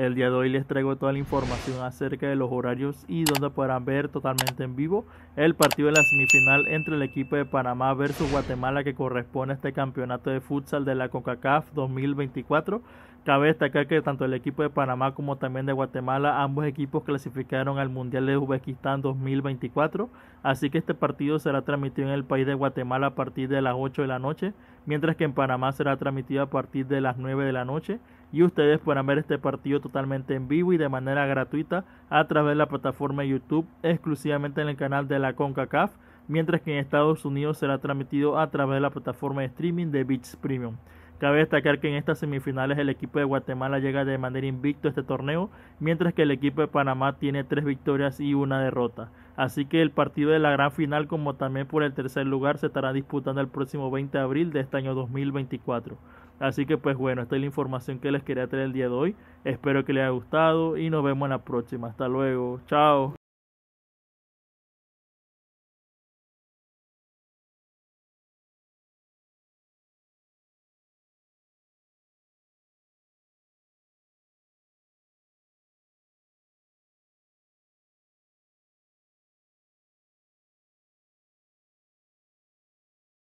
El día de hoy les traigo toda la información acerca de los horarios y donde podrán ver totalmente en vivo el partido de la semifinal entre el equipo de Panamá versus Guatemala que corresponde a este campeonato de futsal de la COCACAF 2024. Cabe destacar que tanto el equipo de Panamá como también de Guatemala, ambos equipos clasificaron al Mundial de Uzbekistán 2024, así que este partido será transmitido en el país de Guatemala a partir de las 8 de la noche, mientras que en Panamá será transmitido a partir de las 9 de la noche y ustedes podrán ver este partido totalmente en vivo y de manera gratuita a través de la plataforma YouTube exclusivamente en el canal de la CONCACAF, mientras que en Estados Unidos será transmitido a través de la plataforma de streaming de Beats Premium. Cabe destacar que en estas semifinales el equipo de Guatemala llega de manera invicto a este torneo, mientras que el equipo de Panamá tiene tres victorias y una derrota. Así que el partido de la gran final como también por el tercer lugar se estará disputando el próximo 20 de abril de este año 2024. Así que pues bueno, esta es la información que les quería traer el día de hoy. Espero que les haya gustado y nos vemos en la próxima. Hasta luego. Chao.